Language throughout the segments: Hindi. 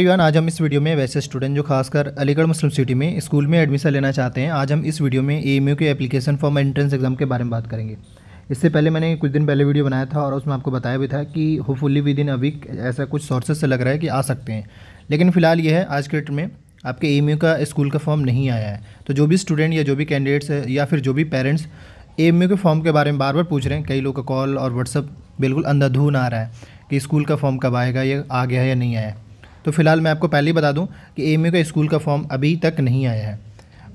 एवरीवन आज हम इस वीडियो में वैसे स्टूडेंट जो खासकर अलीगढ़ मुस्लिम सिटी में स्कूल में एडमिशन लेना चाहते हैं आज हम इस वीडियो में ए के एप्लीकेशन फॉर्म एंट्रेंस एग्जाम के बारे में बात करेंगे इससे पहले मैंने कुछ दिन पहले वीडियो बनाया था और उसमें आपको बताया भी था कि hopefully within a week ऐसा कुछ सोर्सेज से लग रहा है कि आ सकते हैं लेकिन फिलहाल ये है आज के डेट में आपके ए का स्कूल का फॉर्म नहीं आया है तो जो भी स्टूडेंट या जो भी कैंडिडेट्स या फिर जो भी पेरेंट्स ए के फॉर्म के बारे में बार बार पूछ रहे हैं कई लोग का कॉल और व्हाट्सअप बिल्कुल अंधाधुन आ रहा है कि स्कूल का फॉर्म कब आएगा ये आ गया है या नहीं आया तो फिलहाल मैं आपको पहले ही बता दूं कि एम का स्कूल का फॉर्म अभी तक नहीं आया है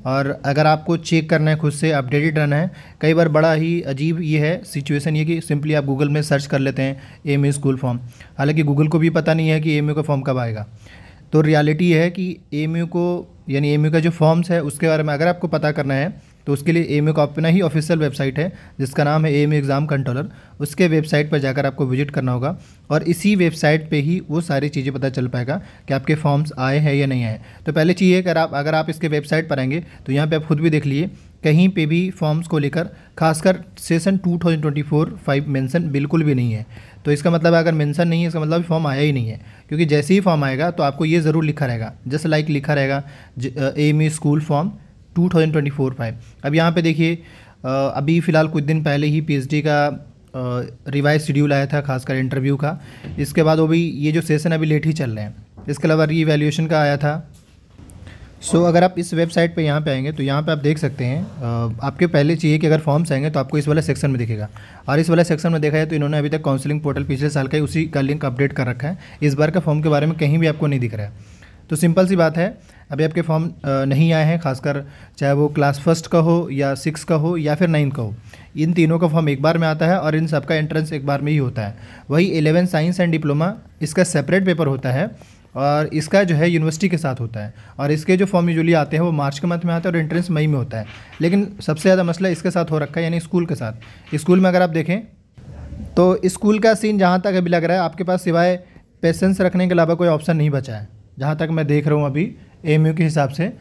और अगर आपको चेक करना है खुद से अपडेटेड रहना है कई बार बड़ा ही अजीब ये है सिचुएशन ये कि सिंपली आप गूगल में सर्च कर लेते हैं एम स्कूल फॉर्म हालांकि गूगल को भी पता नहीं है कि एम का फॉर्म कब आएगा तो रियलिटी है कि एम को यानी एम का जो फॉर्म्स है उसके बारे में अगर आपको पता करना है तो उसके लिए एम का अपना ही ऑफिशियल वेबसाइट है जिसका नाम है एम एग्ज़ाम कंट्रोलर उसके वेबसाइट पर जाकर आपको विजिट करना होगा और इसी वेबसाइट पे ही वो सारी चीज़ें पता चल पाएगा कि आपके फॉर्म्स आए हैं या नहीं आए तो पहले चाहिए कि आप अगर आप इसके वेबसाइट पर आएंगे तो यहाँ पर आप खुद भी देख लीजिए कहीं पर भी फॉर्म्स को लेकर खासकर सेसन टू फाइव मेंशन बिल्कुल भी नहीं है तो इसका मतलब अगर मेंशन नहीं है इसका मतलब फॉर्म आया ही नहीं है क्योंकि जैसे ही फॉर्म आएगा तो आपको ये ज़रूर लिखा रहेगा जस्ट लाइक लिखा रहेगा M school form two thousand twenty four five अब यहाँ पे देखिए अभी फ़िलहाल कुछ दिन पहले ही पीएचडी का रिवाइज शेड्यूल आया था खासकर इंटरव्यू का इसके बाद वो भी ये जो सेशन अभी लेट ही चल रहे हैं इसके अलावा री वैल्यूएशन का आया था सो so, अगर आप इस वेबसाइट पे यहाँ पे आएंगे तो यहाँ पे आप देख सकते हैं आपके पहले चाहिए कि अगर फॉर्म्स आएंगे तो आपको इस वाला सेक्शन में दिखेगा और इस वाला सेक्शन में देखा जाए तो इन्होंने अभी तक काउंसलिंग पोर्टल पिछले साल का उसी का लिंक अपडेट कर रखा है इस बार का फॉर्म के बारे में कहीं भी आपको नहीं दिख रहा है तो सिंपल सी बात है अभी आपके फॉर्म नहीं आए हैं खासकर चाहे वो क्लास फर्स्ट का हो या सिक्स का हो या फिर नाइन्थ का हो इन तीनों का फॉर्म एक बार में आता है और इन सबका एंट्रेंस एक बार में ही होता है वही एलेवन साइंस एंड डिप्लोमा इसका सेपरेट पेपर होता है और इसका जो है यूनिवर्सिटी के साथ होता है और इसके जो फॉर्म यूजली आते हैं वो मार्च के मंथ में आते हैं और एंट्रेंस मई में होता है लेकिन सबसे ज़्यादा मसला इसके साथ हो रखा है यानी स्कूल के साथ स्कूल में अगर आप देखें तो स्कूल का सीन जहाँ तक अभी लग रहा है आपके पास सिवाय पेशेंस रखने के अलावा कोई ऑप्शन नहीं बचा है जहाँ तक मैं देख रहा हूँ अभी एम के हिसाब से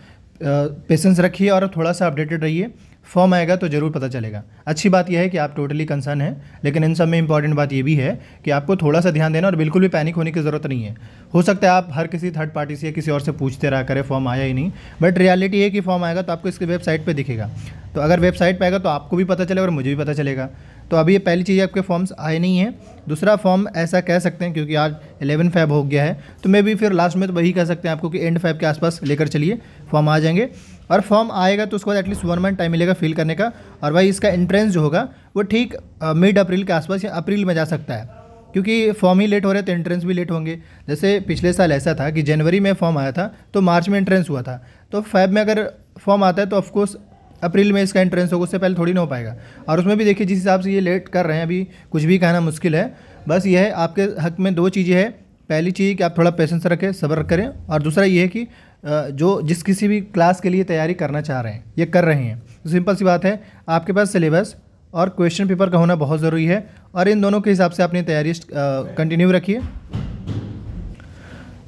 पेशेंस रखिए और थोड़ा सा अपडेटेड रहिए फॉर्म आएगा तो ज़रूर पता चलेगा अच्छी बात यह है कि आप टोटली कंसर्न हैं लेकिन इन सब में इंपॉर्टेंट बात यह भी है कि आपको थोड़ा सा ध्यान देना और बिल्कुल भी पैनिक होने की ज़रूरत नहीं है हो सकता है आप हर किसी थर्ड पार्टी से या किसी और से पूछते रहा करें फॉर्म आया ही नहीं बट रियलिटी है कि फॉर्म आएगा तो आपको इसकी वेबसाइट पर दिखेगा तो अगर वेबसाइट पर आएगा तो आपको भी पता चलेगा और मुझे भी पता चलेगा तो अभी ये पहली चीज़ आपके फॉर्म्स आए नहीं हैं दूसरा फॉर्म ऐसा कह सकते हैं क्योंकि आज एलेवन फैब हो गया है तो मे भी फिर लास्ट में तो वही कह सकते हैं आपको कि एंड फैब के आसपास लेकर चलिए फॉर्म आ जाएंगे और फॉर्म आएगा तो उसके बाद एटलीस्ट वन मंथ टाइम मिलेगा फिल करने का और भाई इसका एंट्रेंस जो होगा वो ठीक मिड अप्रैल के आसपास या अप्रैल में जा सकता है क्योंकि फॉर्म ही लेट हो रहे तो एंट्रेंस भी लेट होंगे जैसे पिछले साल ऐसा था कि जनवरी में फॉर्म आया था तो मार्च में एंट्रेंस हुआ था तो फैब में अगर फॉर्म आता है तो ऑफकोर्स अप्रैल में इसका एंट्रेंस होगा उससे पहले थोड़ी ना हो पाएगा और उसमें भी देखिए जिस हिसाब से ये लेट कर रहे हैं अभी कुछ भी कहना मुश्किल है बस यह है आपके हक में दो चीज़ें हैं पहली चीज़ कि आप थोड़ा पेशेंस रखें सब्र करें और दूसरा ये है कि जो जिस किसी भी क्लास के लिए तैयारी करना चाह रहे हैं ये कर रहे हैं तो सिंपल सी बात है आपके पास सिलेबस और क्वेश्चन पेपर का होना बहुत ज़रूरी है और इन दोनों के हिसाब से अपनी तैयारी कंटिन्यू रखिए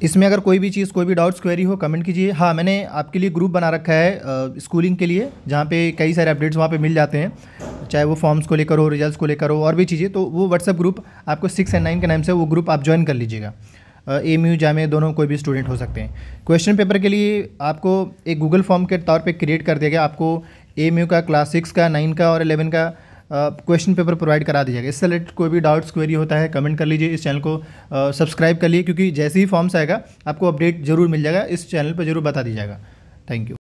इसमें अगर कोई भी चीज़ कोई भी डाउट्स क्वेरी हो कमेंट कीजिए हाँ मैंने आपके लिए ग्रुप बना रखा है स्कूलिंग के लिए जहाँ पे कई सारे अपडेट्स वहाँ पे मिल जाते हैं चाहे वो फॉर्म्स को लेकर हो रिजल्ट्स को लेकर हो और भी चीज़ें तो वो व्हाट्सअप ग्रुप आपको सिक्स एंड नाइन के नाम से वो ग्रुप आप ज्वाइन कर लीजिएगा एम यू जामे दोनों कोई भी स्टूडेंट हो सकते हैं क्वेश्चन पेपर के लिए आपको एक गूगल फॉर्म के तौर पर क्रिएट कर दिया गया आपको एम यू का क्लास सिक्स का नाइन का और एलेवन का क्वेश्चन पेपर प्रोवाइड करा दिया इससे रिलेटेड कोई भी डाउट्स क्वेरी होता है कमेंट कर लीजिए इस चैनल को सब्सक्राइब कर लिए क्योंकि जैसे ही फॉर्म्स आएगा आपको अपडेट जरूर मिल जाएगा इस चैनल पर जरूर बता दीजिएगा जाएगा थैंक यू